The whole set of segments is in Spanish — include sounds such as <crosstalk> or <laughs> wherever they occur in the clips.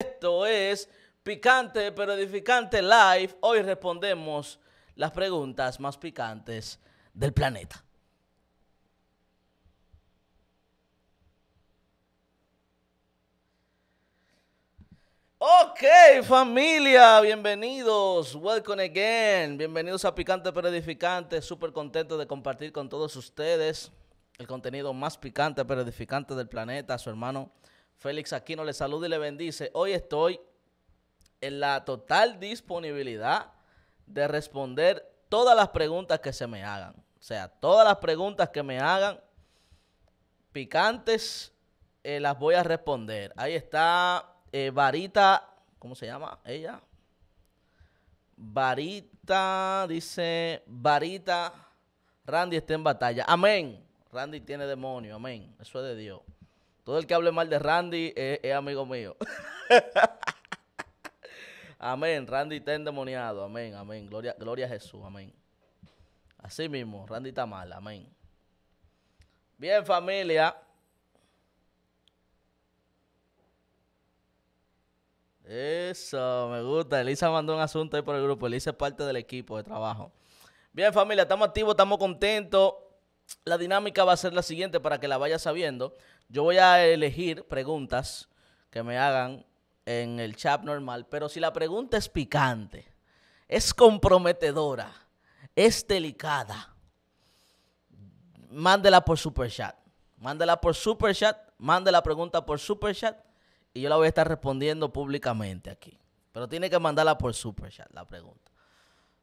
Esto es Picante pero Edificante Live. Hoy respondemos las preguntas más picantes del planeta. Ok, familia, bienvenidos. Welcome again. Bienvenidos a Picante pero Edificante. Súper contento de compartir con todos ustedes el contenido más picante pero edificante del planeta. Su hermano Félix Aquino le saluda y le bendice. Hoy estoy en la total disponibilidad de responder todas las preguntas que se me hagan. O sea, todas las preguntas que me hagan picantes eh, las voy a responder. Ahí está eh, Varita, ¿cómo se llama ella? Varita, dice Varita, Randy está en batalla. Amén. Randy tiene demonio, amén. Eso es de Dios. Todo el que hable mal de Randy es, amigo mío. <laughs> amén. Randy está endemoniado. Amén, amén. Gloria, gloria a Jesús. Amén. Así mismo, Randy está mal. Amén. Bien, familia. Eso, me gusta. Elisa mandó un asunto ahí por el grupo. Elisa es parte del equipo de trabajo. Bien, familia, estamos activos, estamos contentos la dinámica va a ser la siguiente para que la vayas sabiendo. Yo voy a elegir preguntas que me hagan en el chat normal, pero si la pregunta es picante, es comprometedora, es delicada, mándela por super chat. Mándela por super chat, mande la pregunta por super chat y yo la voy a estar respondiendo públicamente aquí. Pero tiene que mandarla por super chat la pregunta.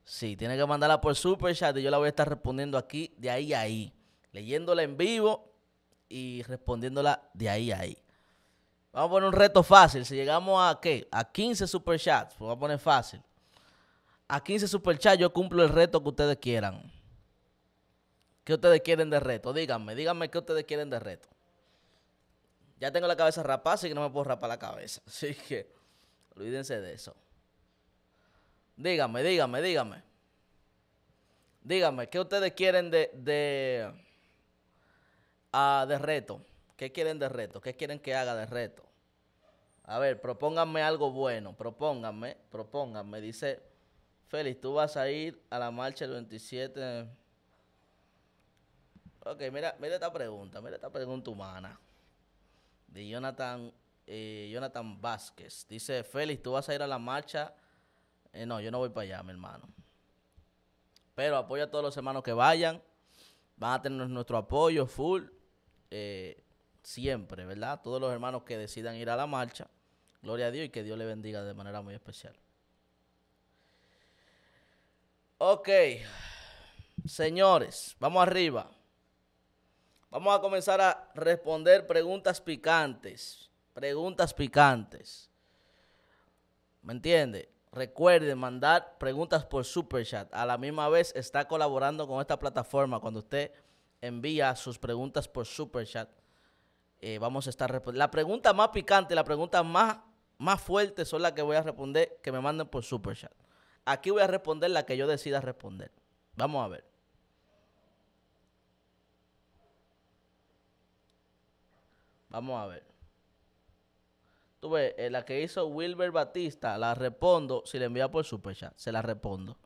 Sí, tiene que mandarla por super chat y yo la voy a estar respondiendo aquí de ahí a ahí leyéndola en vivo y respondiéndola de ahí a ahí. Vamos a poner un reto fácil. Si llegamos a qué? A 15 superchats, pues vamos a poner fácil. A 15 superchats yo cumplo el reto que ustedes quieran. ¿Qué ustedes quieren de reto? Díganme, díganme qué ustedes quieren de reto. Ya tengo la cabeza rapada, así que no me puedo rapar la cabeza. <laughs> Así que olvídense de eso. Díganme, díganme, díganme. Díganme, ¿qué ustedes quieren de de reto. ¿Qué quieren de reto? ¿Qué quieren que haga de reto? A ver, propónganme algo bueno. Propónganme, propónganme. Dice, Félix, tú vas a ir a la marcha el 27. Ok, mira, mira esta pregunta. Mira esta pregunta humana. De Jonathan, eh, Jonathan Vázquez. Dice, Félix, tú vas a ir a la marcha. Eh, no, yo no voy para allá, mi hermano. Pero apoya a todos los hermanos que vayan. Van a tener nuestro apoyo full. Eh, siempre, ¿verdad? Todos los hermanos que decidan ir a la marcha, gloria a Dios y que Dios le bendiga de manera muy especial. Ok, señores, vamos arriba. Vamos a comenzar a responder preguntas picantes. Preguntas picantes. ¿Me entiende? Recuerden mandar preguntas por Super Chat. A la misma vez está colaborando con esta plataforma cuando usted envía sus preguntas por Super Chat. Eh, vamos a estar respondiendo. La pregunta más picante, la pregunta más, más fuerte son las que voy a responder, que me manden por Super Chat. Aquí voy a responder la que yo decida responder. Vamos a ver. Vamos a ver. Tú ves, eh, la que hizo Wilber Batista, la respondo si le envía por Super Chat. Se la respondo.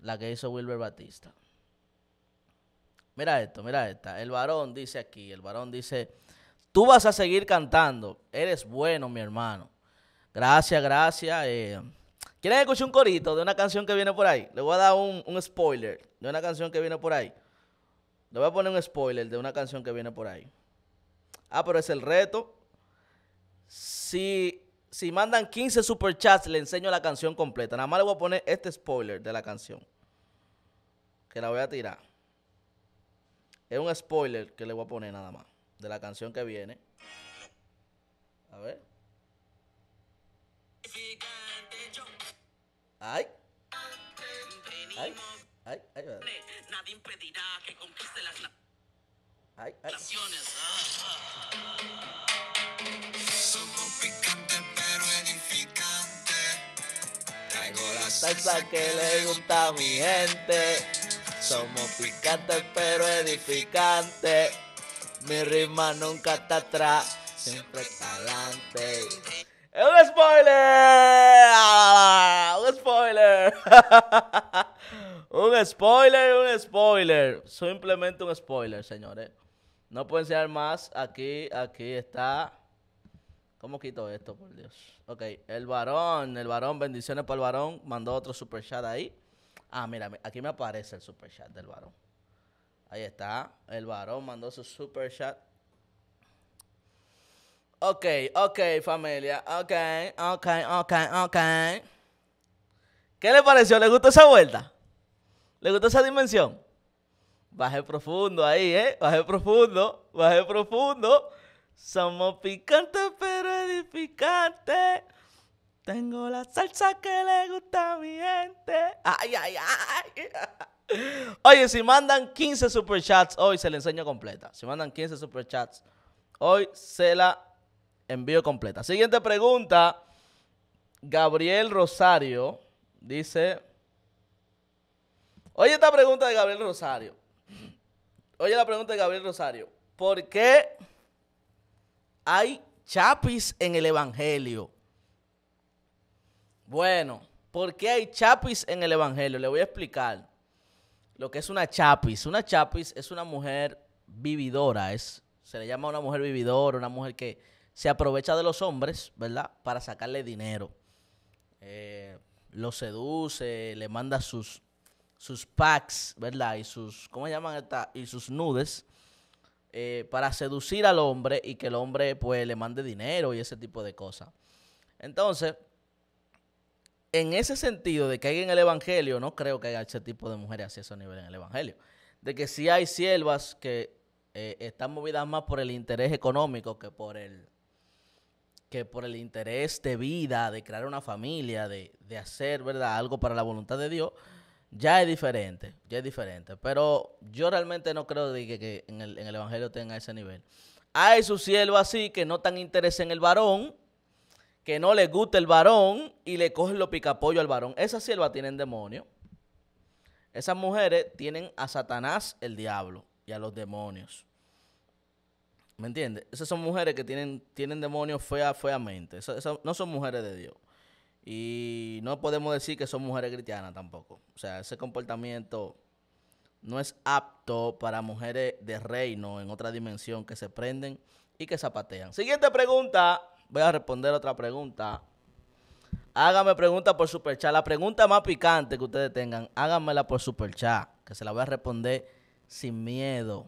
La que hizo Wilber Batista. Mira esto, mira esta. El varón dice aquí, el varón dice, tú vas a seguir cantando. Eres bueno, mi hermano. Gracias, gracias. Eh. ¿Quieren escuchar un corito de una canción que viene por ahí? Le voy a dar un, spoiler de una canción que viene por ahí. Le voy a poner un spoiler de una canción que viene por ahí. Ah, pero es el reto. Si, si mandan 15 superchats, le enseño la canción completa. Nada más le voy a poner este spoiler de la canción. Que la voy a tirar. Es un spoiler que le voy a poner nada más de la canción que viene. A ver. Ay. Ay. Ay, ay, Nadie impedirá que conquiste las ay, ay. naciones. Somos picantes pero edificantes. Traigo la salsa que le gusta a mi gente. Somos picantes pero edificantes. Mi rima nunca está atrás, siempre está adelante. ¡Ah! ¡Un spoiler! ¡Un <laughs> spoiler! un spoiler, un spoiler. Simplemente un spoiler, señores. No pueden ser más. Aquí, aquí está. ¿Cómo quito esto, por Dios? Ok, el varón, el varón, bendiciones para el varón. Mandó otro super chat ahí. Ah, mira, aquí me aparece el super chat del varón. Ahí está. El varón mandó su super chat. Ok, ok, familia. Ok, ok, ok, ok. ¿Qué le pareció? ¿Le gustó esa vuelta? ¿Le gustó esa dimensión? Baje profundo ahí, ¿eh? Baje profundo, baje profundo. Somos picantes pero edificantes. Tengo la salsa que le gusta a mi gente. Ay, ay, ay. Oye, si mandan 15 superchats, hoy se la enseño completa. Si mandan 15 superchats, hoy se la envío completa. Siguiente pregunta. Gabriel Rosario dice. Oye, esta pregunta de Gabriel Rosario. Oye, la pregunta de Gabriel Rosario. ¿Por qué hay chapis en el Evangelio? Bueno, ¿por qué hay chapis en el Evangelio? Le voy a explicar lo que es una chapis. Una chapis es una mujer vividora, es, se le llama una mujer vividora, una mujer que se aprovecha de los hombres, ¿verdad? Para sacarle dinero. Eh, lo seduce, le manda sus, sus packs, ¿verdad? Y sus, ¿cómo llaman esta? Y sus nudes. Eh, para seducir al hombre y que el hombre pues le mande dinero y ese tipo de cosas. Entonces, en ese sentido de que hay en el Evangelio, no creo que haya ese tipo de mujeres así a ese nivel en el Evangelio. De que si hay siervas que eh, están movidas más por el interés económico que por el que por el interés de vida, de crear una familia, de, hacer ¿verdad? algo para la voluntad de Dios, ya es diferente, ya es diferente. Pero yo realmente no creo de que, en, el, Evangelio tenga ese nivel. Hay su siervas así que no tan interés en el varón, que no le gusta el varón y le cogen los picapollos al varón. Esas siervas tienen demonio. Esas mujeres tienen a Satanás, el diablo, y a los demonios. ¿Me entiendes? Esas son mujeres que tienen, tienen demonios fea, feamente. no son mujeres de Dios. Y no podemos decir que son mujeres cristianas tampoco. O sea, ese comportamiento no es apto para mujeres de reino en otra dimensión que se prenden y que zapatean. Siguiente pregunta voy a responder otra pregunta. Hágame pregunta por superchat. La pregunta más picante que ustedes tengan, háganmela por superchat, que se la voy a responder sin miedo.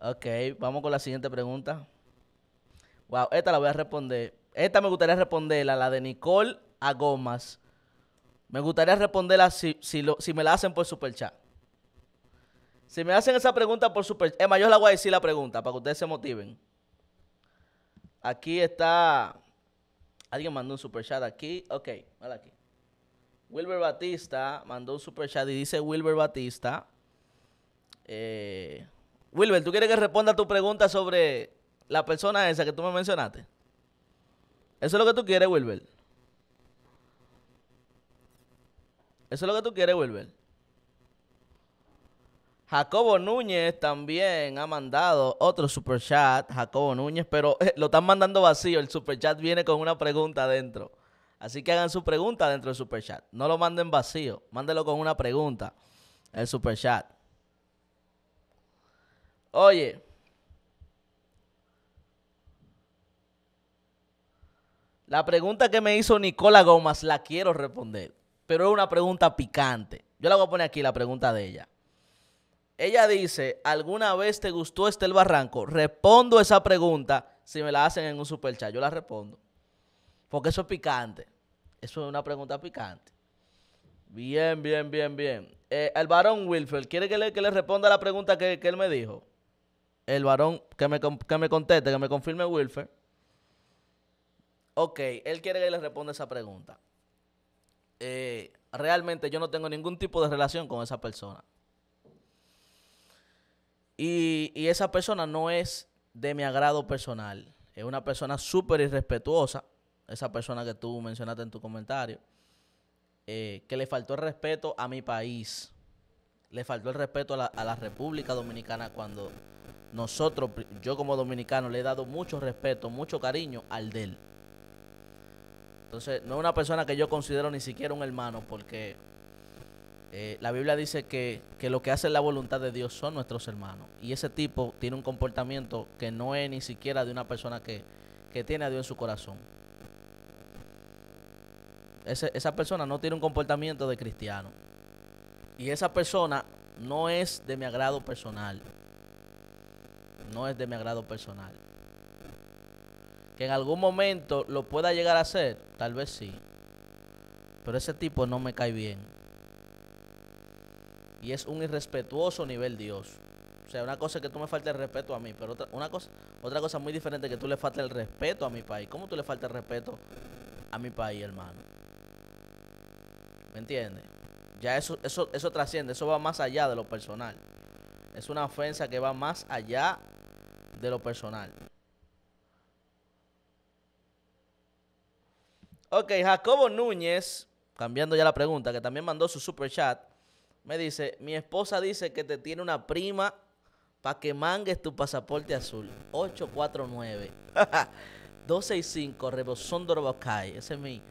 Ok, vamos con la siguiente pregunta. Wow, esta la voy a responder. Esta me gustaría responderla, la de Nicole a Gomas. Me gustaría responderla si, si, si me la hacen por superchat. Si me hacen esa pregunta por superchat. Es más, yo la voy a decir la pregunta para que ustedes se motiven. Aquí está. Alguien mandó un super chat aquí. Ok, hola aquí. Wilber Batista mandó un super chat y dice Wilber Batista. Eh, Wilber, ¿tú quieres que responda a tu pregunta sobre la persona esa que tú me mencionaste? ¿Eso es lo que tú quieres, Wilber? ¿Eso es lo que tú quieres, Wilber? Jacobo Núñez también ha mandado otro super chat, Jacobo Núñez, pero eh, lo están mandando vacío. El super chat viene con una pregunta adentro. Así que hagan su pregunta dentro del super chat. No lo manden vacío, mándelo con una pregunta. El super chat. Oye. La pregunta que me hizo Nicola Gómez la quiero responder, pero es una pregunta picante. Yo la voy a poner aquí la pregunta de ella. Ella dice, ¿alguna vez te gustó este el Barranco? Respondo esa pregunta si me la hacen en un superchat. Yo la respondo. Porque eso es picante. Eso es una pregunta picante. Bien, bien, bien, bien. Eh, el varón Wilfer, ¿quiere que le, responda la pregunta que, él me dijo? El varón, que me, conteste, que me confirme Wilfer. Ok, él quiere que le responda esa pregunta. Eh, realmente yo no tengo ningún tipo de relación con esa persona. Y, esa persona no es de mi agrado personal. Es una persona súper irrespetuosa, esa persona que tú mencionaste en tu comentario, eh, que le faltó el respeto a mi país. Le faltó el respeto a la, a la República Dominicana cuando nosotros, yo como dominicano, le he dado mucho respeto, mucho cariño al de él. Entonces, no es una persona que yo considero ni siquiera un hermano, porque eh, la Biblia dice que, lo que hace la voluntad de Dios son nuestros hermanos. Y ese tipo tiene un comportamiento que no es ni siquiera de una persona que, que tiene a Dios en su corazón. esa persona no tiene un comportamiento de cristiano. Y esa persona no es de mi agrado personal. No es de mi agrado personal. Que en algún momento lo pueda llegar a ser, tal vez sí. Pero ese tipo no me cae bien y es un irrespetuoso nivel Dios. O sea, una cosa es que tú me falte el respeto a mí, pero otra, una cosa, otra cosa muy diferente es que tú le falte el respeto a mi país. ¿Cómo tú le faltas el respeto a mi país, hermano? ¿Me entiendes? Ya eso, eso, eso trasciende, eso va más allá de lo personal. Es una ofensa que va más allá de lo personal. Ok, Jacobo Núñez, cambiando ya la pregunta, que también mandó su super chat, me dice, mi esposa dice que te tiene una prima para que mangues tu pasaporte azul. 849. 265 Rebozón Robocai. Ese es mi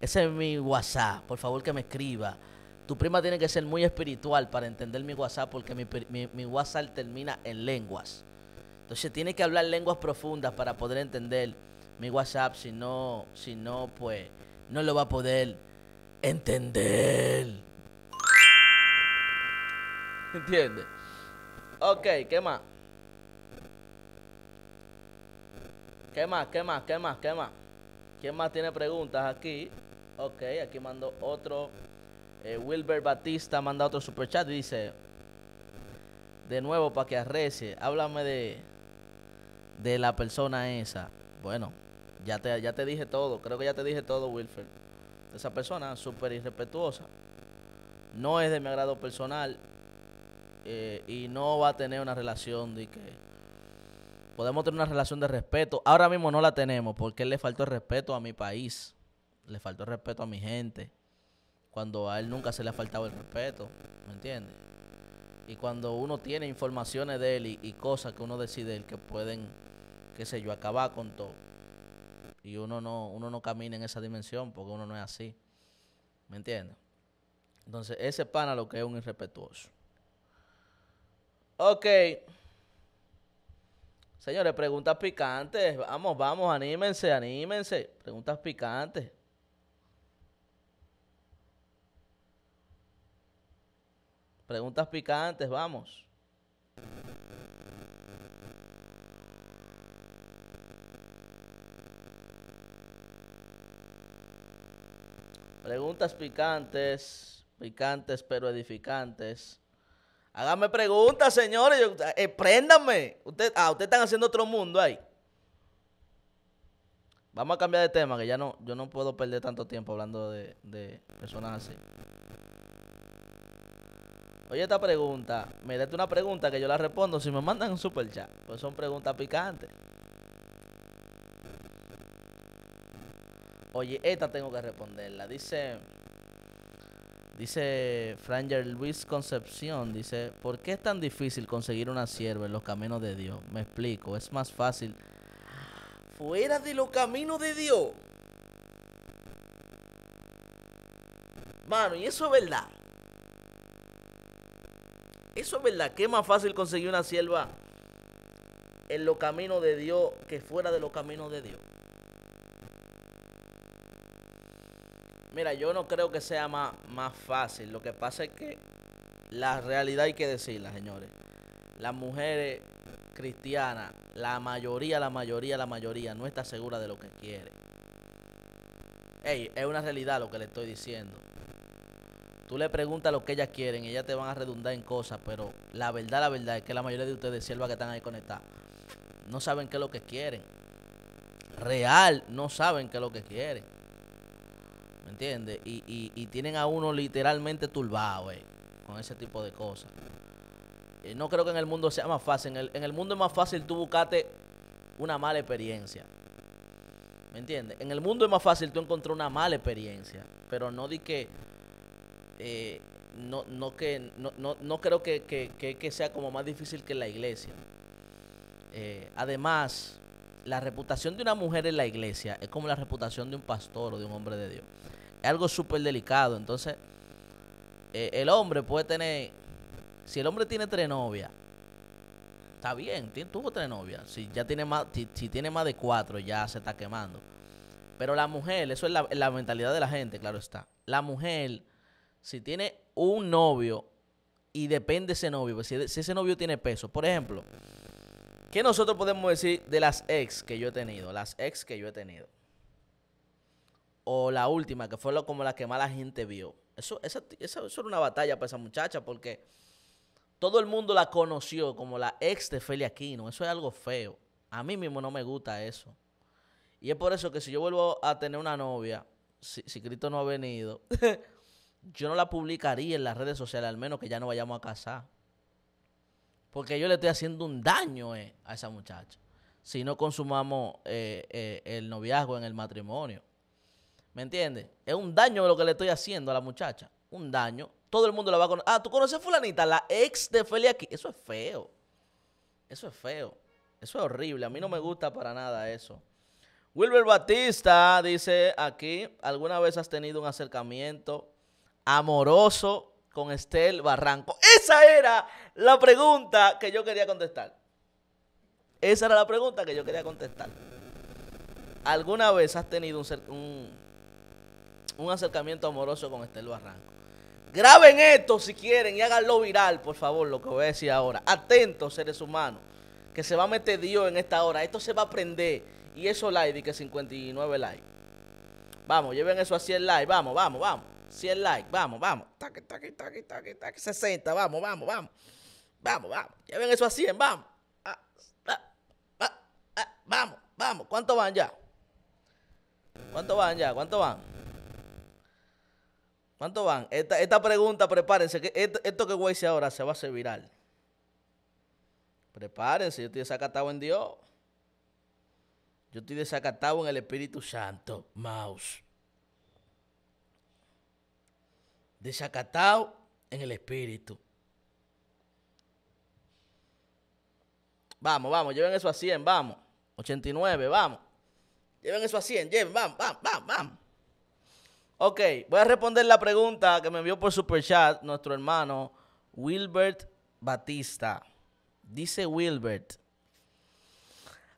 ese es mi WhatsApp. Por favor que me escriba. Tu prima tiene que ser muy espiritual para entender mi WhatsApp porque mi, mi WhatsApp termina en lenguas. Entonces tiene que hablar lenguas profundas para poder entender mi WhatsApp. Si no, si no, pues no lo va a poder entender entiende Ok, ¿qué más? ¿Qué más? ¿Qué más? ¿Qué más? ¿Qué más? ¿Quién más tiene preguntas aquí? Ok, aquí mando otro. Eh, Wilber Batista manda otro super chat Dice, de nuevo para que arrecie, háblame de, de la persona esa. Bueno, ya te, ya te dije todo. Creo que ya te dije todo, Wilfer Esa persona súper irrespetuosa. No es de mi agrado personal. Eh, y no va a tener una relación de que podemos tener una relación de respeto. Ahora mismo no la tenemos porque él le faltó el respeto a mi país, le faltó el respeto a mi gente, cuando a él nunca se le ha faltado el respeto, ¿me entiendes? Y cuando uno tiene informaciones de él y, cosas que uno decide que pueden, qué sé yo, acabar con todo. Y uno no, uno no camina en esa dimensión porque uno no es así. ¿Me entiendes? Entonces, ese pana lo que es un irrespetuoso. Ok. Señores, preguntas picantes. Vamos, vamos, anímense, anímense. Preguntas picantes. Preguntas picantes, vamos. Preguntas picantes, picantes pero edificantes. Hágame preguntas, señores. Yo, eh, Usted, ah, ustedes están haciendo otro mundo ahí. Vamos a cambiar de tema, que ya no, yo no puedo perder tanto tiempo hablando de, personas así. Oye, esta pregunta, me date una pregunta que yo la respondo si me mandan un super chat. Pues son preguntas picantes. Oye, esta tengo que responderla. Dice. Dice Franger Luis Concepción, dice, ¿por qué es tan difícil conseguir una sierva en los caminos de Dios? Me explico, es más fácil fuera de los caminos de Dios. Mano, y eso es verdad. Eso es verdad, que es más fácil conseguir una sierva en los caminos de Dios que fuera de los caminos de Dios. Mira, yo no creo que sea más, fácil. Lo que pasa es que la realidad hay que decirla, señores. Las mujeres cristianas, la mayoría, la mayoría, la mayoría, no está segura de lo que quiere. Ey, es una realidad lo que le estoy diciendo. Tú le preguntas lo que ellas quieren y ellas te van a redundar en cosas, pero la verdad, la verdad es que la mayoría de ustedes, siervas que están ahí conectadas, no saben qué es lo que quieren. Real, no saben qué es lo que quieren. ¿Me entiendes? Y, y, tienen a uno literalmente turbado, eh, con ese tipo de cosas. Eh, no creo que en el mundo sea más fácil. En el, en el mundo es más fácil tú buscarte una mala experiencia. ¿Me entiendes? En el mundo es más fácil tú encontrar una mala experiencia. Pero no di que. Eh, no, no, que no, no, no creo que, sea como más difícil que la iglesia. además, la reputación de una mujer en la iglesia es como la reputación de un pastor o de un hombre de Dios algo súper delicado. Entonces, eh, el hombre puede tener, si el hombre tiene tres novias, está bien, tiene, tuvo tres novias. Si ya tiene más, si, tiene más de cuatro, ya se está quemando. Pero la mujer, eso es la, mentalidad de la gente, claro está. La mujer, si tiene un novio y depende ese novio, pues si, si, ese novio tiene peso, por ejemplo, ¿qué nosotros podemos decir de las ex que yo he tenido? Las ex que yo he tenido o la última, que fue lo, como la que más la gente vio. Eso, esa, eso era una batalla para esa muchacha porque todo el mundo la conoció como la ex de Feli Aquino. Eso es algo feo. A mí mismo no me gusta eso. Y es por eso que si yo vuelvo a tener una novia, si, Cristo no ha venido, <laughs> yo no la publicaría en las redes sociales, al menos que ya no vayamos a casar. Porque yo le estoy haciendo un daño eh, a esa muchacha. Si no consumamos eh, eh, el noviazgo en el matrimonio. ¿Me entiendes? Es un daño lo que le estoy haciendo a la muchacha. Un daño. Todo el mundo la va a conocer. Ah, tú conoces a fulanita, la ex de Feli aquí. Eso es feo. Eso es feo. Eso es horrible. A mí no me gusta para nada eso. Wilber Batista dice aquí, ¿alguna vez has tenido un acercamiento amoroso con Estel Barranco? Esa era la pregunta que yo quería contestar. Esa era la pregunta que yo quería contestar. ¿Alguna vez has tenido un, un un acercamiento amoroso con Estel Barranco. Graben esto si quieren y háganlo viral, por favor, lo que voy a decir ahora. Atentos, seres humanos, que se va a meter Dios en esta hora. Esto se va a prender. Y eso like, que 59 likes. Vamos, lleven eso a 100 likes. Vamos, vamos, vamos. 100 likes, vamos, vamos. Taque, 60, vamos, vamos, vamos. Vamos, vamos. Lleven eso a 100, ah, ah, ah, vamos. vamos, vamos. ¿Cuánto van ya? ¿Cuánto van ya? ¿Cuánto van? ¿Cuánto van? Esta, pregunta, prepárense, que esto, que voy a decir ahora se va a hacer viral. Prepárense, yo estoy desacatado en Dios. Yo estoy desacatado en el Espíritu Santo, Maus. Desacatado en el Espíritu. Vamos, vamos, lleven eso a 100, vamos. 89, vamos. Lleven eso a 100, lleven, vamos, vamos, vamos, vamos. Ok, voy a responder la pregunta que me envió por Superchat nuestro hermano Wilbert Batista. Dice Wilbert,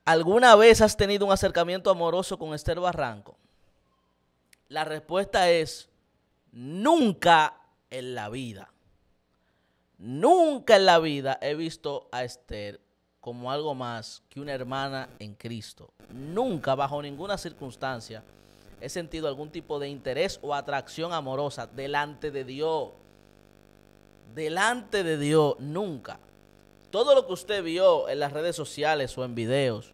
¿alguna vez has tenido un acercamiento amoroso con Esther Barranco? La respuesta es, nunca en la vida. Nunca en la vida he visto a Esther como algo más que una hermana en Cristo. Nunca, bajo ninguna circunstancia he sentido algún tipo de interés o atracción amorosa delante de Dios. Delante de Dios, nunca. Todo lo que usted vio en las redes sociales o en videos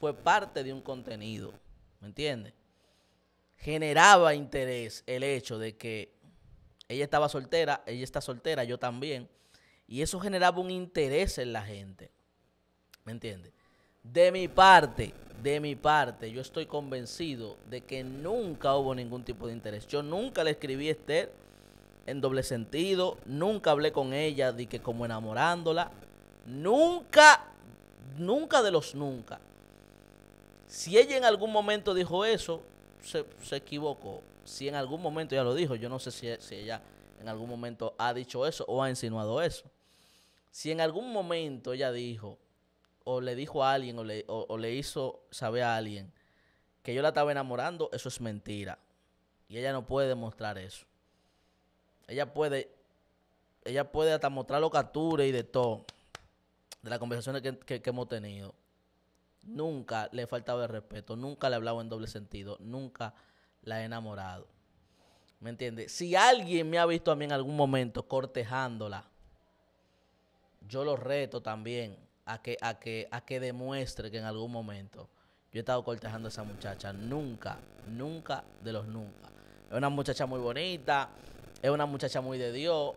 fue parte de un contenido. ¿Me entiende? Generaba interés el hecho de que ella estaba soltera, ella está soltera, yo también. Y eso generaba un interés en la gente. ¿Me entiende? De mi parte, de mi parte, yo estoy convencido de que nunca hubo ningún tipo de interés. Yo nunca le escribí a Esther en doble sentido, nunca hablé con ella de que como enamorándola, nunca, nunca de los nunca. Si ella en algún momento dijo eso, se, equivocó. Si en algún momento ya lo dijo, yo no sé si, si ella en algún momento ha dicho eso o ha insinuado eso. Si en algún momento ella dijo, o le dijo a alguien o le, le hizo saber a alguien que yo la estaba enamorando, eso es mentira. Y ella no puede demostrar eso. Ella puede, ella puede hasta mostrar locaturas y de todo, de las conversaciones que, que, hemos tenido. Nunca le he faltado de respeto, nunca le he hablado en doble sentido, nunca la he enamorado. ¿Me entiendes? Si alguien me ha visto a mí en algún momento cortejándola, yo lo reto también a que, a que, a que demuestre que en algún momento yo he estado cortejando a esa muchacha. Nunca, nunca de los nunca. Es una muchacha muy bonita, es una muchacha muy de Dios,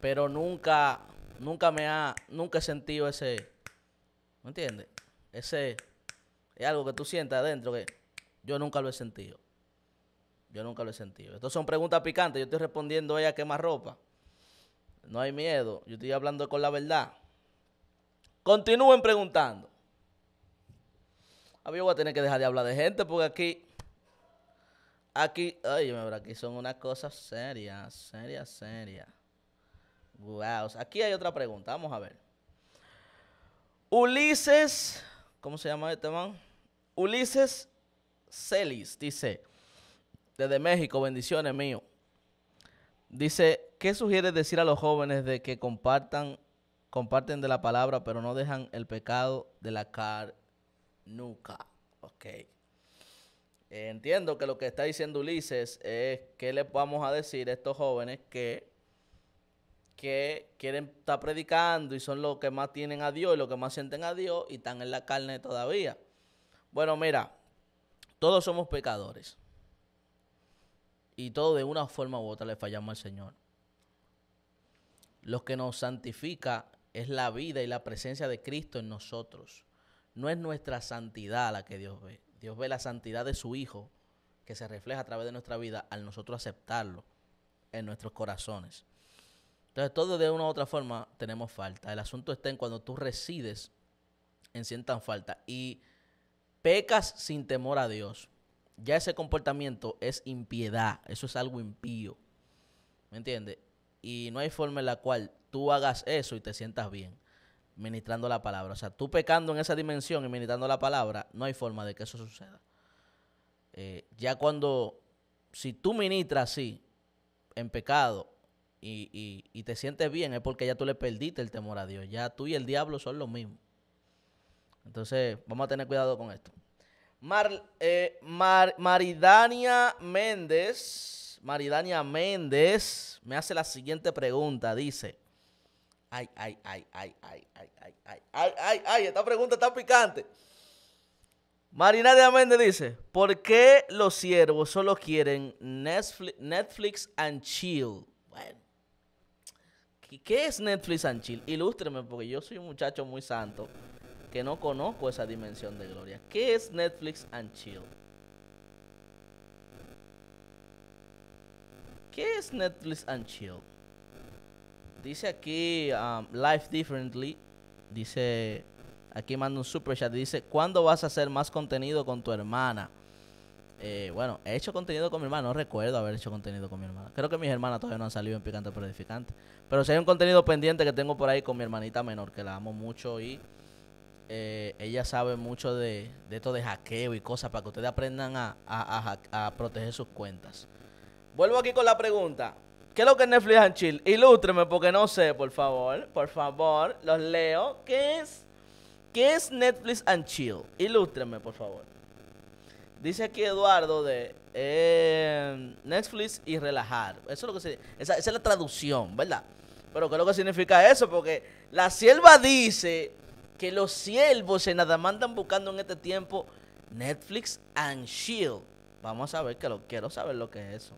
pero nunca, nunca me ha, nunca he sentido ese, ¿me entiendes? Ese, es algo que tú sientas adentro que yo nunca lo he sentido. Yo nunca lo he sentido. Estas son preguntas picantes, yo estoy respondiendo a ella que más ropa. No hay miedo. Yo estoy hablando con la verdad. Continúen preguntando. A ah, mí voy a tener que dejar de hablar de gente porque aquí. Aquí. Oye, aquí son unas cosas serias, serias, serias. Wow. Aquí hay otra pregunta. Vamos a ver. Ulises. ¿Cómo se llama este man? Ulises Celis dice. Desde México, bendiciones mío. Dice, ¿qué sugiere decir a los jóvenes de que compartan, comparten de la palabra, pero no dejan el pecado de la carne nunca? Ok. Entiendo que lo que está diciendo Ulises es que le vamos a decir a estos jóvenes que, que quieren estar predicando y son los que más tienen a Dios y los que más sienten a Dios y están en la carne todavía. Bueno, mira, todos somos pecadores. Y todos de una forma u otra le fallamos al Señor. Lo que nos santifica es la vida y la presencia de Cristo en nosotros. No es nuestra santidad la que Dios ve. Dios ve la santidad de su Hijo que se refleja a través de nuestra vida al nosotros aceptarlo en nuestros corazones. Entonces todos de una u otra forma tenemos falta. El asunto está en cuando tú resides en sientan falta y pecas sin temor a Dios. Ya ese comportamiento es impiedad, eso es algo impío. ¿Me entiendes? y no hay forma en la cual tú hagas eso y te sientas bien ministrando la palabra. O sea, tú pecando en esa dimensión y ministrando la palabra, no hay forma de que eso suceda. Eh, ya cuando, si tú ministras así, en pecado, y, te sientes bien, es porque ya tú le perdiste el temor a Dios. Ya tú y el diablo son lo mismo. Entonces, vamos a tener cuidado con esto. Mar, eh, Maridania Méndez. Maridania Méndez me hace la siguiente pregunta. Dice, ay, ay, ay, ay, ay, ay, ay, ay, ay, ay, esta pregunta está picante. Maridania Méndez dice, ¿por qué los siervos solo quieren Netflix, and Chill? Bueno, ¿qué es Netflix and Chill? Ilústreme, porque yo soy un muchacho muy santo que no conozco esa dimensión de gloria. ¿Qué es Netflix and Chill? ¿Qué es Netflix and Chill? Dice aquí um, Life Differently. Dice, aquí manda un super chat. Dice, ¿cuándo vas a hacer más contenido con tu hermana? Eh, bueno, he hecho contenido con mi hermana. No recuerdo haber hecho contenido con mi hermana. Creo que mis hermanas todavía no han salido en Picante pero Pero si hay un contenido pendiente que tengo por ahí con mi hermanita menor, que la amo mucho y eh, ella sabe mucho de, de, esto de hackeo y cosas para que ustedes aprendan a, a proteger sus cuentas. Vuelvo aquí con la pregunta. ¿Qué es lo que es Netflix and Chill? Ilústreme porque no sé, por favor. Por favor, los leo. ¿Qué es, qué es Netflix and Chill? Ilústreme, por favor. Dice aquí Eduardo de eh, Netflix y relajar. Eso es lo que esa, es la traducción, ¿verdad? Pero ¿qué es lo que significa eso? Porque la sierva dice que los siervos se nada mandan buscando en este tiempo Netflix and Chill Vamos a ver quiero saber lo que es eso.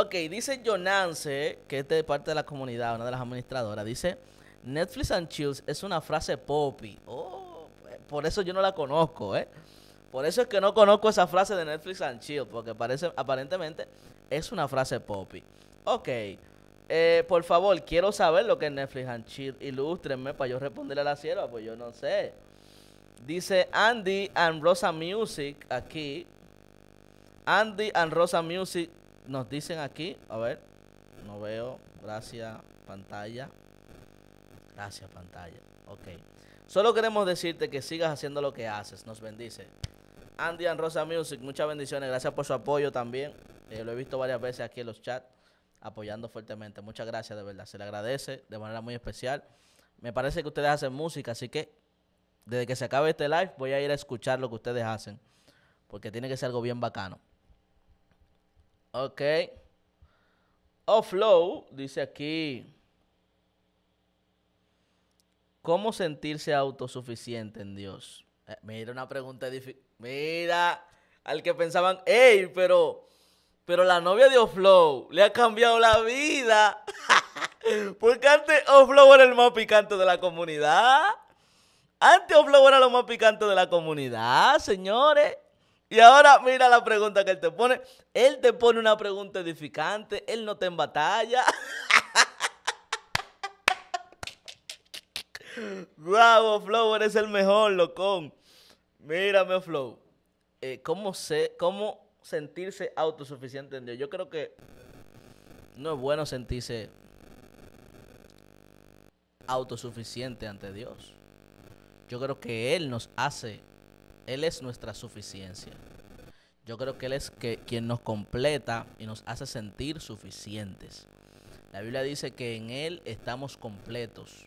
Ok, dice Jonance, que este es de parte de la comunidad, una de las administradoras, dice, Netflix and Chills es una frase poppy. Oh, pues, por eso yo no la conozco, ¿eh? Por eso es que no conozco esa frase de Netflix and Chill, porque parece, aparentemente es una frase poppy. Ok, eh, por favor, quiero saber lo que es Netflix and Chill. Ilústrenme para yo responderle a la sierva, pues yo no sé. Dice Andy and Rosa Music aquí. Andy and Rosa Music nos dicen aquí, a ver, no veo, gracias pantalla, gracias pantalla, ok. Solo queremos decirte que sigas haciendo lo que haces, nos bendice. Andy and Rosa Music, muchas bendiciones, gracias por su apoyo también. Eh, lo he visto varias veces aquí en los chats, apoyando fuertemente. Muchas gracias, de verdad, se le agradece de manera muy especial. Me parece que ustedes hacen música, así que desde que se acabe este live voy a ir a escuchar lo que ustedes hacen, porque tiene que ser algo bien bacano. Ok. Offlow dice aquí. ¿Cómo sentirse autosuficiente en Dios? Eh, mira, una pregunta difícil. Mira, al que pensaban, hey, pero, pero la novia de Offlow le ha cambiado la vida. <laughs> Porque antes Offlow era el más picante de la comunidad. Antes Offlow era lo más picante de la comunidad, señores. Y ahora mira la pregunta que él te pone. Él te pone una pregunta edificante, él no te en batalla. <laughs> Bravo, Flow, eres el mejor, locón. Mírame, Flow. Eh, ¿cómo, ¿Cómo sentirse autosuficiente en Dios? Yo creo que no es bueno sentirse autosuficiente ante Dios. Yo creo que Él nos hace él es nuestra suficiencia. Yo creo que Él es quien nos completa y nos hace sentir suficientes. La Biblia dice que en Él estamos completos.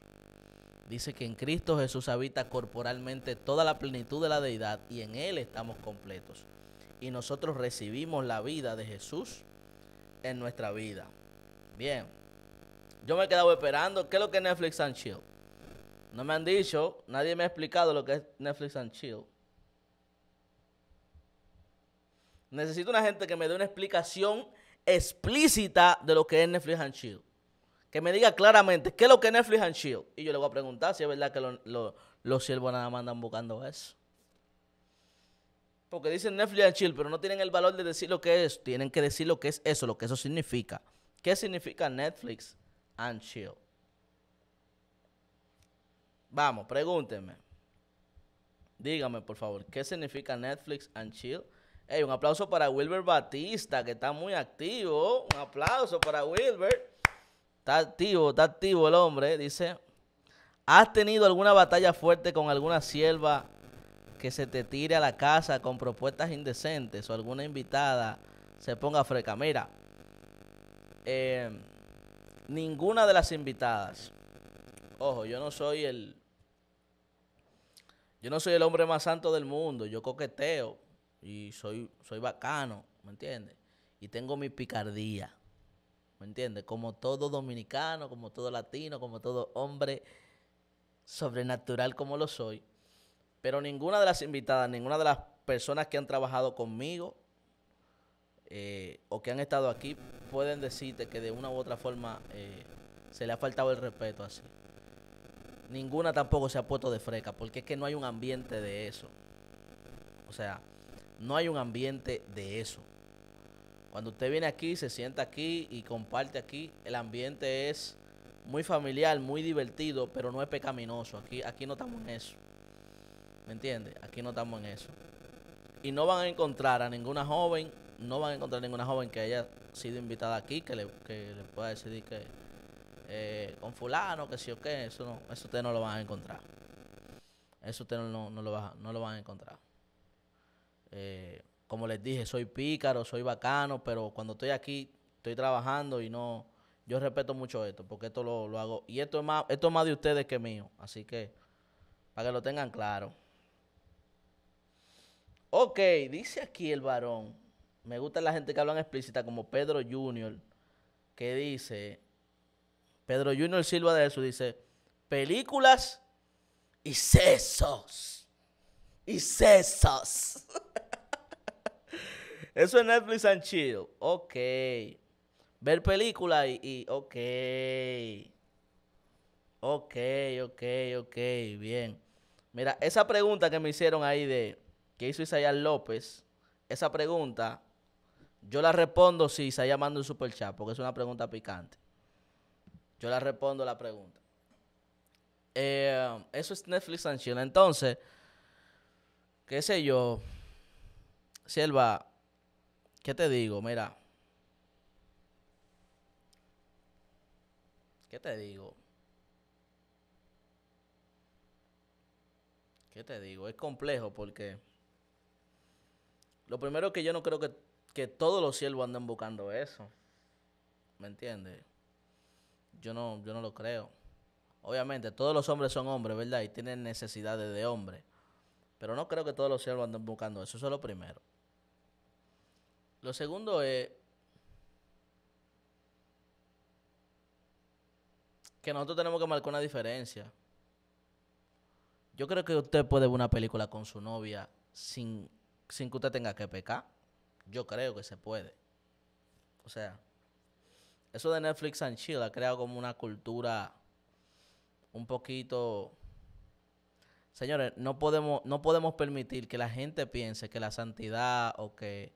Dice que en Cristo Jesús habita corporalmente toda la plenitud de la deidad y en Él estamos completos. Y nosotros recibimos la vida de Jesús en nuestra vida. Bien, yo me he quedado esperando. ¿Qué es lo que es Netflix and Chill? No me han dicho, nadie me ha explicado lo que es Netflix and Chill. Necesito una gente que me dé una explicación explícita de lo que es Netflix and Chill. Que me diga claramente qué es lo que es Netflix and Chill. Y yo le voy a preguntar si es verdad que los siervos nada más andan buscando eso. Porque dicen Netflix and Chill, pero no tienen el valor de decir lo que es. Tienen que decir lo que es eso, lo que eso significa. ¿Qué significa Netflix and Chill? Vamos, pregúntenme. Dígame, por favor, ¿qué significa Netflix and Chill? un aplauso para Wilber Batista, que está muy activo. Un aplauso para Wilber. Está activo, está activo el hombre. Dice, ¿has tenido alguna batalla fuerte con alguna sierva que se te tire a la casa con propuestas indecentes o alguna invitada se ponga freca? Mira, eh, ninguna de las invitadas. Ojo, yo no soy el... Yo no soy el hombre más santo del mundo, yo coqueteo, y soy, soy bacano, ¿me entiendes? Y tengo mi picardía, ¿me entiendes? Como todo dominicano, como todo latino, como todo hombre sobrenatural como lo soy. Pero ninguna de las invitadas, ninguna de las personas que han trabajado conmigo eh, o que han estado aquí pueden decirte que de una u otra forma eh, se le ha faltado el respeto así. Ninguna tampoco se ha puesto de freca, porque es que no hay un ambiente de eso. O sea, no hay un ambiente de eso. Cuando usted viene aquí, se sienta aquí y comparte aquí, el ambiente es muy familiar, muy divertido, pero no es pecaminoso. Aquí, aquí no estamos en eso. ¿Me entiende? Aquí no estamos en eso. Y no van a encontrar a ninguna joven, no van a encontrar a ninguna joven que haya sido invitada aquí, que le, le pueda decir que eh, con fulano, que sí o que, Eso no, eso usted no lo van a encontrar. Eso usted no, no, lo, va, no lo van a encontrar. Eh, como les dije, soy pícaro, soy bacano, pero cuando estoy aquí, estoy trabajando y no. Yo respeto mucho esto, porque esto lo, hago. Y esto es, más, esto más de ustedes que mío. Así que, para que lo tengan claro. Ok, dice aquí el varón. Me gusta la gente que habla en explícita, como Pedro Junior, que dice. Pedro Junior Silva de eso dice: películas y sesos. Y sesos. <laughs> Eso es Netflix and chill. Ok. Ver película y, ok. Ok, ok, ok, bien. Mira, esa pregunta que me hicieron ahí de ¿Qué hizo Isaías López, esa pregunta yo la respondo si Isaías manda un super chat, porque es una pregunta picante. Yo la respondo la pregunta. Eh, eso es Netflix and Chill. Entonces, qué sé yo, Silva, ¿Qué te digo? Mira. ¿Qué te digo? ¿Qué te digo? Es complejo porque lo primero es que yo no creo que, todos los siervos anden buscando eso. ¿Me entiendes? Yo no, yo no lo creo. Obviamente, todos los hombres son hombres, ¿verdad? Y tienen necesidades de hombre, Pero no creo que todos los siervos anden buscando eso. Eso es lo primero. Lo segundo es eh, que nosotros tenemos que marcar una diferencia. Yo creo que usted puede ver una película con su novia sin, sin que usted tenga que pecar. Yo creo que se puede. O sea, eso de Netflix and Chill ha creado como una cultura un poquito... Señores, no podemos, no podemos permitir que la gente piense que la santidad o que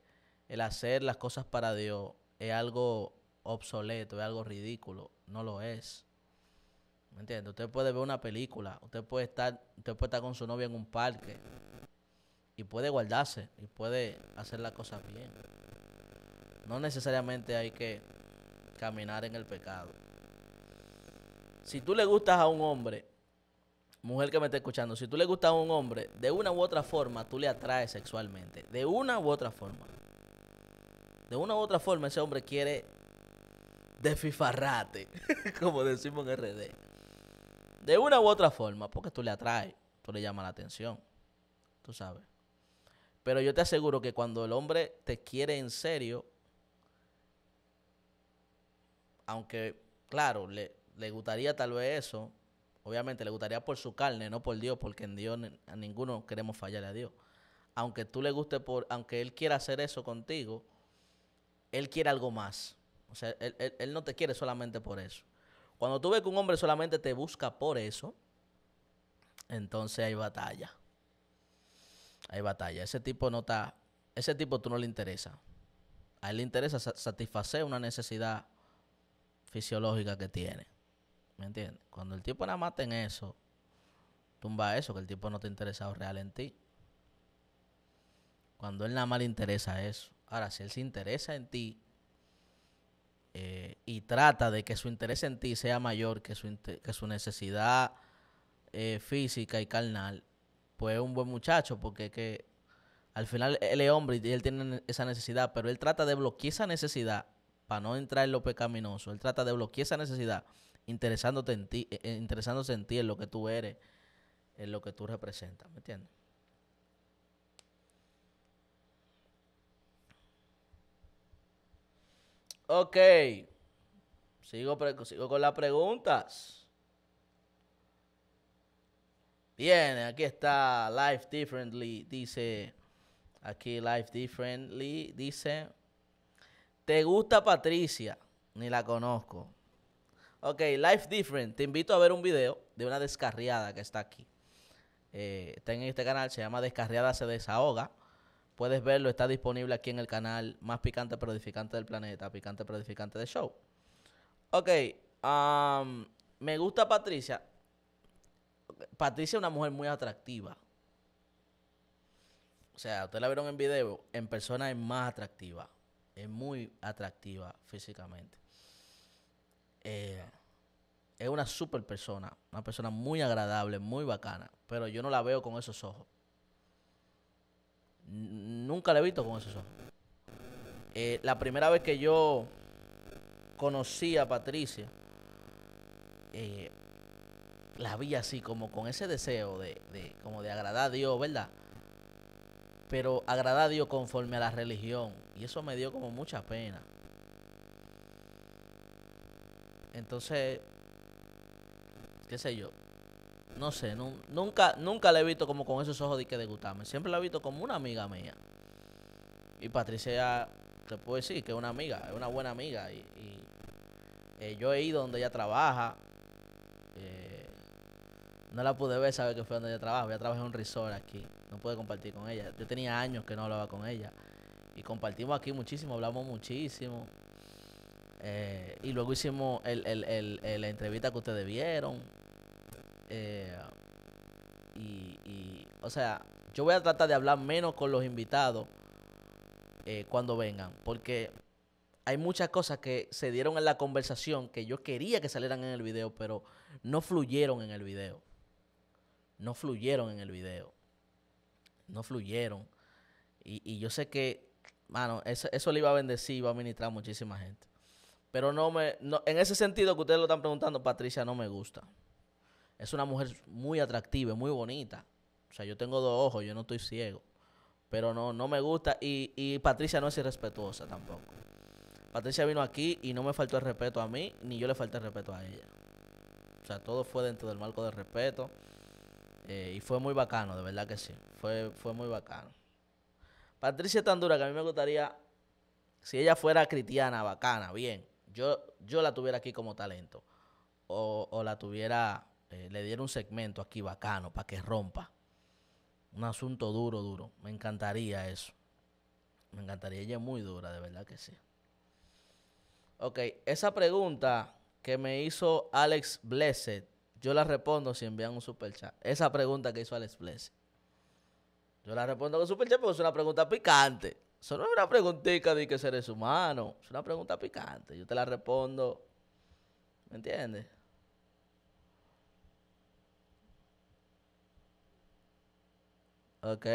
el hacer las cosas para Dios es algo obsoleto, es algo ridículo. No lo es. ¿Me entiendes? Usted puede ver una película, usted puede estar, usted puede estar con su novia en un parque y puede guardarse y puede hacer las cosas bien. No necesariamente hay que caminar en el pecado. Si tú le gustas a un hombre, mujer que me está escuchando, si tú le gustas a un hombre, de una u otra forma tú le atraes sexualmente, de una u otra forma de una u otra forma ese hombre quiere desfifarrate, <laughs> como decimos en RD. De una u otra forma, porque tú le atraes, tú le llamas la atención, tú sabes. Pero yo te aseguro que cuando el hombre te quiere en serio, aunque, claro, le, le gustaría tal vez eso, obviamente le gustaría por su carne, no por Dios, porque en Dios a ninguno queremos fallarle a Dios. Aunque tú le guste por, aunque él quiera hacer eso contigo, él quiere algo más. O sea, él, no te quiere solamente por eso. Cuando tú ves que un hombre solamente te busca por eso, entonces hay batalla. Hay batalla. Ese tipo no está. Ese tipo tú no le interesa. A él le interesa satisfacer una necesidad fisiológica que tiene. ¿Me entiendes? Cuando el tipo nada más en eso, tumba eso, que el tipo no te ha interesado real en ti. Cuando él nada más le interesa eso. Ahora, si él se interesa en ti eh, y trata de que su interés en ti sea mayor que su, necesidad eh, física y carnal, pues es un buen muchacho, porque que al final él es hombre y él tiene esa necesidad, pero él trata de bloquear esa necesidad para no entrar en lo pecaminoso. Él trata de bloquear esa necesidad interesándote en ti, eh, interesándose en ti, en lo que tú eres, en lo que tú representas, ¿me entiendes? Ok. Sigo, con las preguntas. Bien, aquí está Life Differently. Dice, aquí Life Differently. Dice, ¿te gusta Patricia? Ni la conozco. Ok, Life Different. Te invito a ver un video de una descarriada que está aquí. Eh, está en este canal, se llama Descarriada se desahoga. Puedes verlo, está disponible aquí en el canal más picante pero del planeta, picante pero edificante de show. Ok, me gusta Patricia. Patricia es una mujer muy atractiva. O sea, ustedes la vieron en video, en persona es más atractiva. Es muy atractiva físicamente. Eh, es una super persona, una persona muy agradable, muy bacana, pero yo no la veo con esos ojos. Nunca la he visto con esos son. Eh, la primera vez que yo conocí a Patricia, eh, la vi así, como con ese deseo de, de, como de agradar a Dios, ¿verdad? Pero agradar a Dios conforme a la religión. Y eso me dio como mucha pena. Entonces, qué sé yo, no sé, nunca, nunca la he visto como con esos ojos de que degustarme. Siempre la he visto como una amiga mía. Y Patricia, te puedo decir que es una amiga, es una buena amiga. Y, eh, yo he ido donde ella trabaja. Eh, no la pude ver, sabe que fue donde ella trabaja. Ella trabaja en un resort aquí. No pude compartir con ella. Yo tenía años que no hablaba con ella. Y compartimos aquí muchísimo, hablamos muchísimo. Eh, y luego hicimos el, el, el, la entrevista que ustedes vieron eh, y, o sea, yo voy a tratar de hablar menos con los invitados eh, cuando vengan, porque hay muchas cosas que se dieron en la conversación que yo quería que salieran en el video, pero no fluyeron en el video. No fluyeron en el video. No fluyeron. Y, yo sé que, mano, eso, le iba a bendecir, iba a ministrar muchísima gente. Pero no me, en ese sentido que ustedes lo están preguntando, Patricia, no me gusta es una mujer muy atractiva, muy bonita. O sea, yo tengo dos ojos, yo no estoy ciego. Pero no, no me gusta. Y, Patricia no es irrespetuosa tampoco. Patricia vino aquí y no me faltó el respeto a mí, ni yo le falté el respeto a ella. O sea, todo fue dentro del marco de respeto. Eh, y fue muy bacano, de verdad que sí. Fue, fue muy bacano. Patricia es tan dura que a mí me gustaría, si ella fuera cristiana, bacana, bien, yo, yo la tuviera aquí como talento. o la tuviera eh, le dieron un segmento aquí bacano para que rompa. Un asunto duro, duro. Me encantaría eso. Me encantaría. Ella es muy dura, de verdad que sí. Ok, esa pregunta que me hizo Alex Blessed, yo la respondo si envían un super chat. Esa pregunta que hizo Alex Blessed. Yo la respondo con super chat porque es una pregunta picante. Eso no es una preguntita de que seres humanos. Es una pregunta picante. Yo te la respondo. ¿Me entiendes? Ok.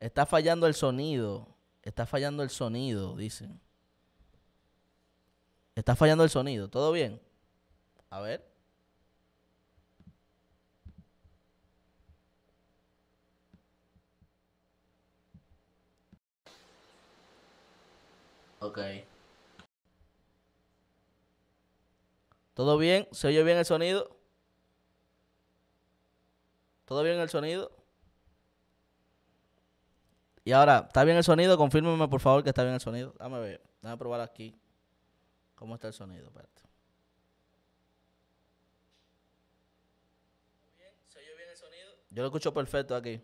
Está fallando el sonido. Está fallando el sonido, dicen. Está fallando el sonido. ¿Todo bien? A ver. Ok. ¿Todo bien? ¿Se oye bien el sonido? ¿Todo bien el sonido? Y ahora, ¿está bien el sonido? Confírmeme, por favor, que está bien el sonido. Dame ver. Déjame probar aquí cómo está el sonido. Yo lo escucho perfecto aquí.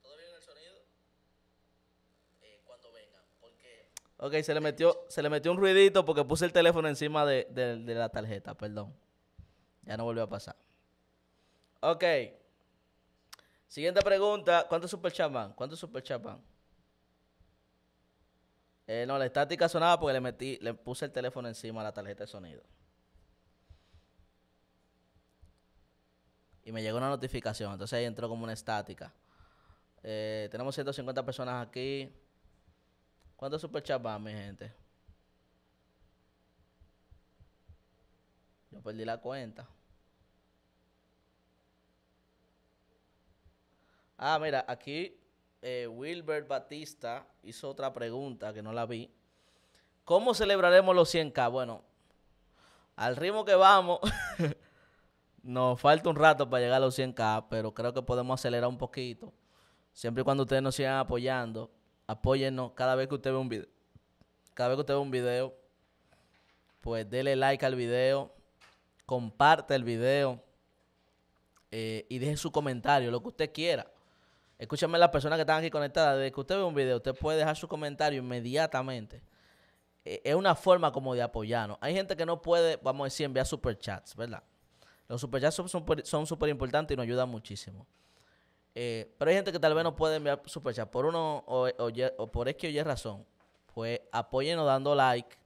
¿Todo bien el sonido? Eh, cuando venga, porque... Ok, se le, metió, se le metió un ruidito porque puse el teléfono encima de la tarjeta, perdón. Ya no volvió a pasar. Ok. Siguiente pregunta. ¿Cuántos superchats van? ¿Cuántos superchats eh, no, la estática sonaba porque le metí, le puse el teléfono encima a la tarjeta de sonido. Y me llegó una notificación. Entonces ahí entró como una estática. Eh, tenemos 150 personas aquí. ¿Cuántos superchats van, mi gente? Yo perdí la cuenta. Ah, mira, aquí eh, Wilbert Batista hizo otra pregunta que no la vi. ¿Cómo celebraremos los 100K? Bueno, al ritmo que vamos, <laughs> nos falta un rato para llegar a los 100K, pero creo que podemos acelerar un poquito. Siempre y cuando ustedes nos sigan apoyando, apóyennos cada vez que usted ve un video. Cada vez que usted ve un video, pues dele like al video, comparte el video eh, y deje su comentario, lo que usted quiera. Escúchame las personas que están aquí conectadas. Desde que usted ve un video, usted puede dejar su comentario inmediatamente. E, es una forma como de apoyarnos. Hay gente que no puede, vamos a decir, enviar superchats, ¿verdad? Los superchats son súper importantes y nos ayudan muchísimo. Eh, pero hay gente que tal vez no puede enviar superchats por uno o, por es que oye razón. Pues apóyenos dando like,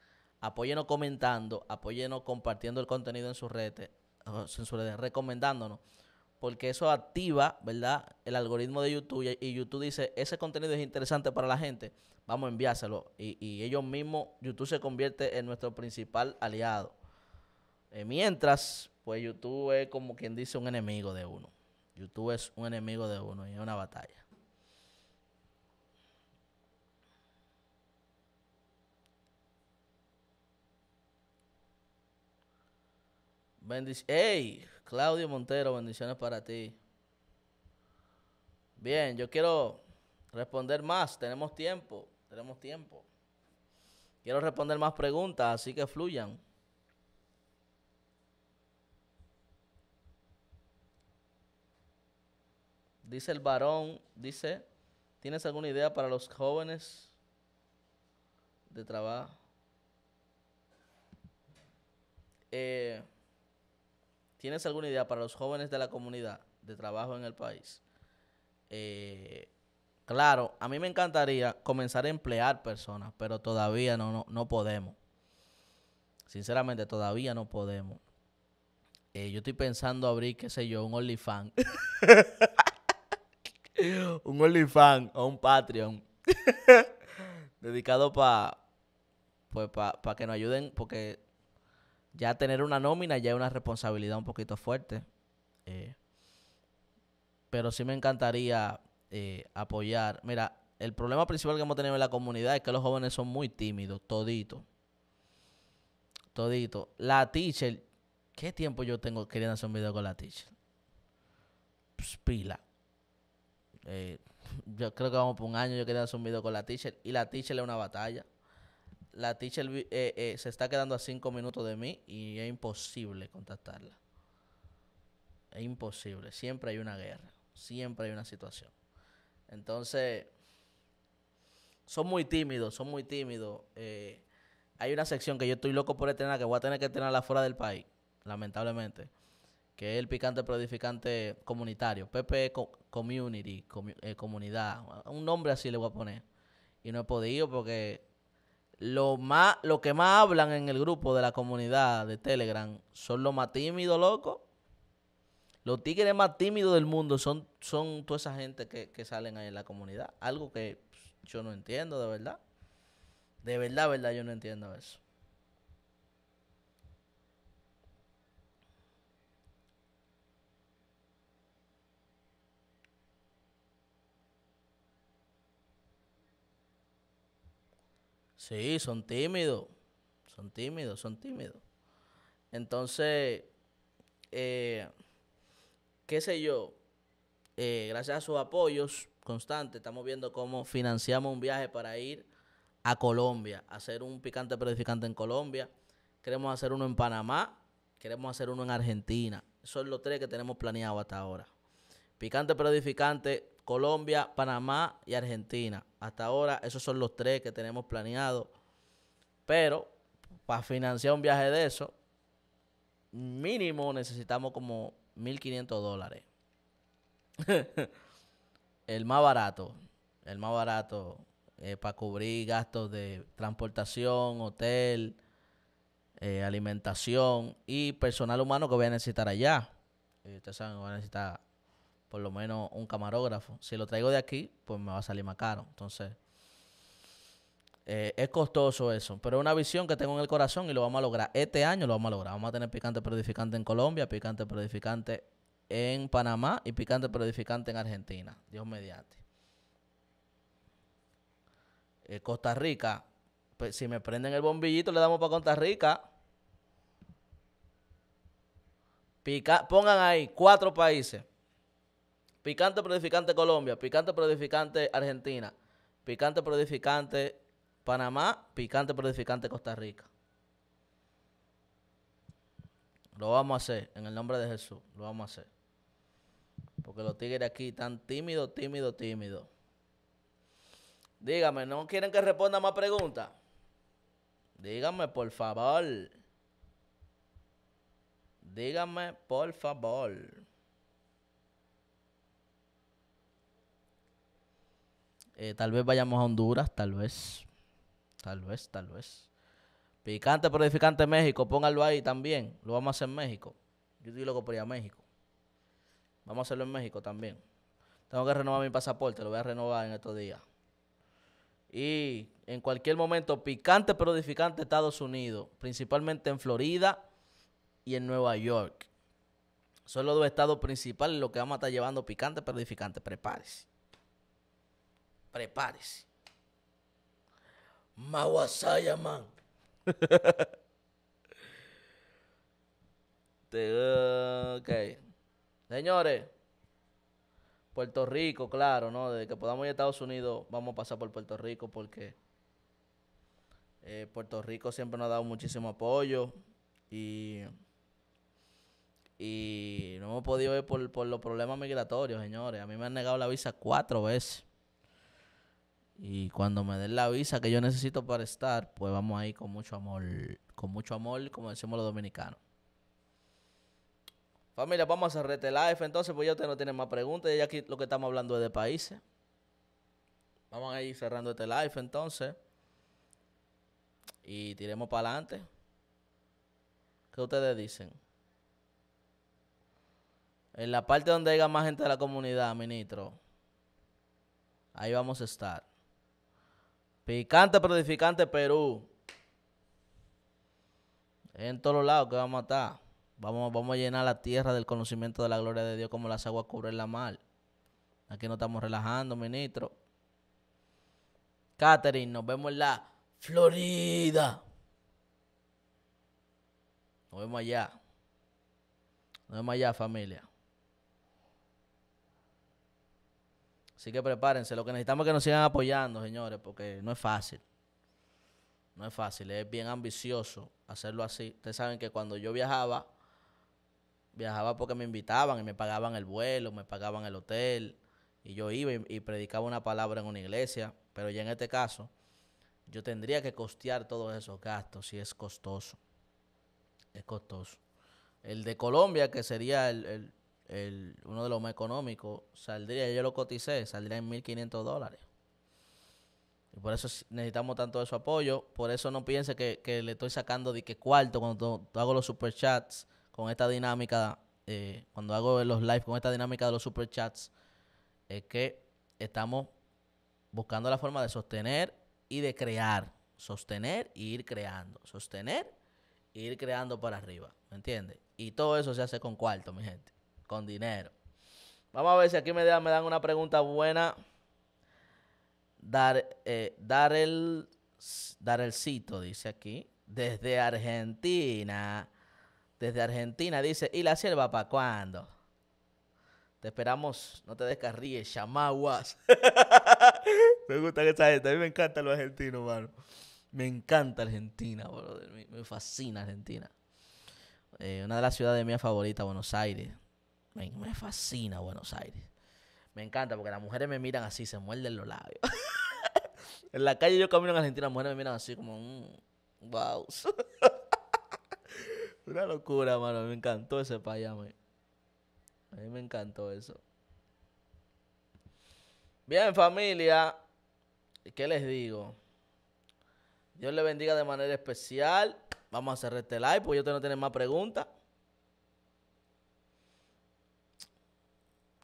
apóyenos comentando, apóyenos compartiendo el contenido en sus redes, en sus redes, recomendándonos porque eso activa, ¿verdad? El algoritmo de YouTube y YouTube dice, ese contenido es interesante para la gente, vamos a enviárselo. Y, ellos mismos, YouTube se convierte en nuestro principal aliado. Eh, mientras, pues YouTube es como quien dice un enemigo de uno. YouTube es un enemigo de uno y es una batalla. Bendice. ¡Ey! Claudio Montero, bendiciones para ti. Bien, yo quiero responder más. Tenemos tiempo, tenemos tiempo. Quiero responder más preguntas, así que fluyan. Dice el varón, dice, ¿tienes alguna idea para los jóvenes de trabajo? Eh, ¿Tienes alguna idea para los jóvenes de la comunidad de trabajo en el país? Eh, claro, a mí me encantaría comenzar a emplear personas, pero todavía no, no, podemos. Sinceramente, todavía no podemos. Eh, yo estoy pensando abrir, qué sé yo, un OnlyFans. <laughs> un OnlyFans o un Patreon. <laughs> dedicado para pues, que nos ayuden, porque ya tener una nómina ya es una responsabilidad un poquito fuerte. Eh, pero sí me encantaría eh, apoyar. Mira, el problema principal que hemos tenido en la comunidad es que los jóvenes son muy tímidos, todito. Todito. La teacher, ¿qué tiempo yo tengo queriendo hacer un video con la teacher? Pues pila. Eh, <laughs> yo creo que vamos por un año yo quería hacer un video con la teacher y la teacher es una batalla la teacher eh, eh, se está quedando a cinco minutos de mí y es imposible contactarla. Es imposible. Siempre hay una guerra. Siempre hay una situación. Entonces, son muy tímidos, son muy tímidos. Eh, hay una sección que yo estoy loco por estrenar, que voy a tener que estrenarla fuera del país, lamentablemente. Que es el picante prodificante comunitario. PP Community, comunidad. Un nombre así le voy a poner. Y no he podido porque lo, más, lo que más hablan en el grupo de la comunidad de Telegram son los más tímidos, loco. Los tigres más tímidos del mundo son, son toda esa gente que, salen ahí en la comunidad. Algo que pues, yo no entiendo, de verdad. De verdad, verdad, yo no entiendo eso. Sí, son tímidos, son tímidos, son tímidos. Entonces, eh, qué sé yo, eh, gracias a sus apoyos constantes, estamos viendo cómo financiamos un viaje para ir a Colombia, hacer un picante predificante en Colombia, queremos hacer uno en Panamá, queremos hacer uno en Argentina. Esos son los tres que tenemos planeados hasta ahora. Picante predificante. Colombia, Panamá y Argentina. Hasta ahora esos son los tres que tenemos planeados. Pero para financiar un viaje de eso, mínimo necesitamos como 1.500 dólares. <laughs> el más barato, el más barato eh, para cubrir gastos de transportación, hotel, eh, alimentación y personal humano que voy a necesitar allá. Eh, ustedes saben, que voy a necesitar por lo menos un camarógrafo. Si lo traigo de aquí, pues me va a salir más caro. Entonces, eh, es costoso eso, pero es una visión que tengo en el corazón y lo vamos a lograr. Este año lo vamos a lograr. Vamos a tener picante periodificante en Colombia, picante periodificante en Panamá y picante periodificante en Argentina. Dios mediante. Eh, Costa Rica, pues, si me prenden el bombillito, le damos para Costa Rica. pongan ahí cuatro países. Picante pero Colombia, picante pero Argentina, picante pero Panamá, picante pero Costa Rica. Lo vamos a hacer, en el nombre de Jesús, lo vamos a hacer. Porque los tigres aquí están tímidos, tímidos, tímidos. Dígame, ¿no quieren que responda más preguntas? Dígame, por favor. Dígame, por favor. Eh, tal vez vayamos a Honduras, tal vez. Tal vez, tal vez. Picante pero edificante México, póngalo ahí también. Lo vamos a hacer en México. Yo digo loco por ir a México. Vamos a hacerlo en México también. Tengo que renovar mi pasaporte, lo voy a renovar en estos días. Y en cualquier momento, picante pero Estados Unidos, principalmente en Florida y en Nueva York. Son los dos estados principales lo que vamos a estar llevando picante pero edificante. Prepárese prepárese. Mawasaya, man. <laughs> ok. Señores, Puerto Rico, claro, ¿no? Desde que podamos ir a Estados Unidos, vamos a pasar por Puerto Rico porque eh, Puerto Rico siempre nos ha dado muchísimo apoyo y, y no hemos podido ir por los problemas migratorios, señores. A mí me han negado la visa cuatro veces. Y cuando me den la visa que yo necesito para estar, pues vamos ahí con mucho amor, con mucho amor, como decimos los dominicanos. Familia, vamos a cerrar este live entonces, pues ya ustedes no tienen más preguntas, ya aquí lo que estamos hablando es de países. Vamos a ir cerrando este live entonces. Y tiremos para adelante. ¿Qué ustedes dicen? En la parte donde haya más gente de la comunidad, ministro, ahí vamos a estar. Picante pero Perú. En todos lados que vamos a estar. Vamos, vamos a llenar la tierra del conocimiento de la gloria de Dios como las aguas cubren la mar. Aquí no estamos relajando, ministro. Catherine, nos vemos en la Florida. Nos vemos allá. Nos vemos allá, familia. Así que prepárense. Lo que necesitamos es que nos sigan apoyando, señores, porque no es fácil. No es fácil, es bien ambicioso hacerlo así. Ustedes saben que cuando yo viajaba, viajaba porque me invitaban y me pagaban el vuelo, me pagaban el hotel. Y yo iba y, predicaba una palabra en una iglesia. Pero ya en este caso, yo tendría que costear todos esos gastos y es costoso. Es costoso. El de Colombia, que sería el uno de los más económicos, saldría, yo lo coticé, saldría en 1.500 dólares. Y por eso necesitamos tanto de su apoyo. Por eso no piense que, le estoy sacando de que cuarto cuando hago los superchats con esta dinámica, eh, cuando hago los live con esta dinámica de los superchats, es que estamos buscando la forma de sostener y de crear. Sostener y ir creando. Sostener e ir creando para arriba. ¿Me entiendes? Y todo eso se hace con cuarto, mi gente con dinero. Vamos a ver si aquí me, dan una pregunta buena. Dar, eh, dar, el, dar el cito, dice aquí. Desde Argentina. Desde Argentina, dice. ¿Y la sierva para cuándo? Te esperamos, no te descarríes, chamaguas. <laughs> me gusta esa gente, a mí me encanta lo argentino, mano. Me encanta Argentina, boludo. Me, fascina Argentina. Eh, una de las ciudades mías favoritas, Buenos Aires me, fascina Buenos Aires. Me encanta porque las mujeres me miran así, se muerden los labios. <laughs> en la calle yo camino en Argentina, las mujeres me miran así como, un mmm, wow. Una locura, mano. Me encantó ese payame. A mí me encantó eso. Bien, familia. ¿Qué les digo? Dios le bendiga de manera especial. Vamos a cerrar este live porque yo tengo no más preguntas.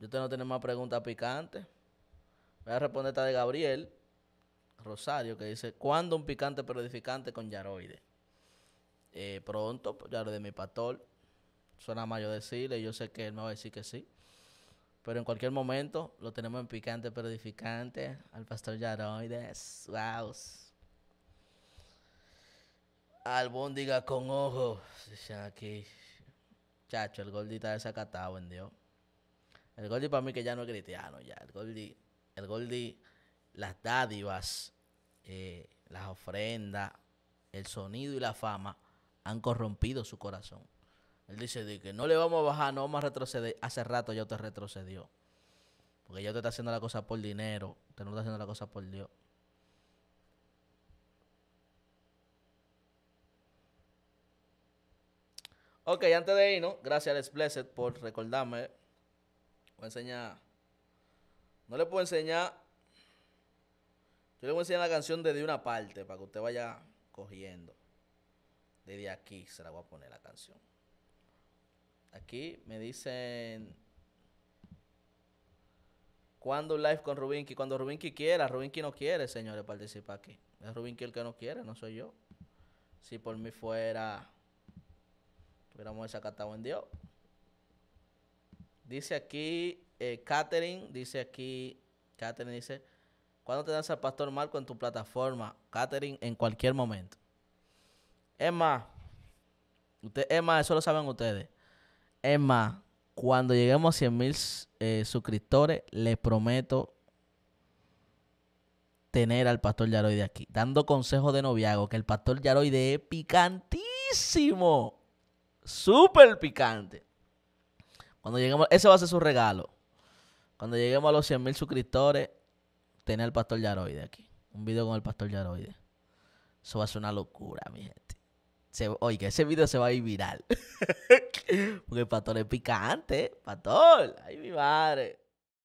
Yo te no más preguntas picantes. Voy a responder esta de Gabriel Rosario que dice: ¿Cuándo un picante periodificante con yaroide? Eh, pronto, pues, de mi pastor. Suena mayor yo decirle, yo sé que él me va a decir que sí. Pero en cualquier momento lo tenemos en picante periodificante al pastor Yaroides. ¡Wow! diga con ojo Chacho, el gordita desacatado en Dios. El Goldie para mí que ya no es cristiano, ya. El Goldie, el las dádivas, eh, las ofrendas, el sonido y la fama han corrompido su corazón. Él dice de que no le vamos a bajar, no vamos a retroceder. Hace rato ya te retrocedió. Porque ya te está haciendo la cosa por dinero, te no está haciendo la cosa por Dios. Ok, antes de irnos, gracias a Les Blessed por recordarme Voy a enseñar. No le puedo enseñar. Yo le voy a enseñar la canción desde una parte para que usted vaya cogiendo. Desde aquí se la voy a poner la canción. Aquí me dicen. Cuando live con Rubinky Cuando Rubinki quiera. Rubinky no quiere, señores, participar aquí. Es Rubinky el que no quiere, no soy yo. Si por mí fuera, tuviéramos desacatado en Dios. Dice aquí Katherine. Eh, dice aquí, Catherine dice, ¿cuándo te dan al Pastor Marco en tu plataforma? Catherine, en cualquier momento. Emma, usted, Emma, eso lo saben ustedes. Emma, cuando lleguemos a 100 mil eh, suscriptores, les prometo tener al Pastor Yaroide aquí, dando consejo de noviago, que el Pastor Yaroide es picantísimo, súper picante. Cuando lleguemos, ese va a ser su regalo. Cuando lleguemos a los 100.000 mil suscriptores, tener al Pastor Yaroide aquí. Un video con el Pastor Yaroide. Eso va a ser una locura, mi gente. oiga, ese video se va a ir viral. <laughs> Porque el pastor es picante. Pastor, ay, mi madre.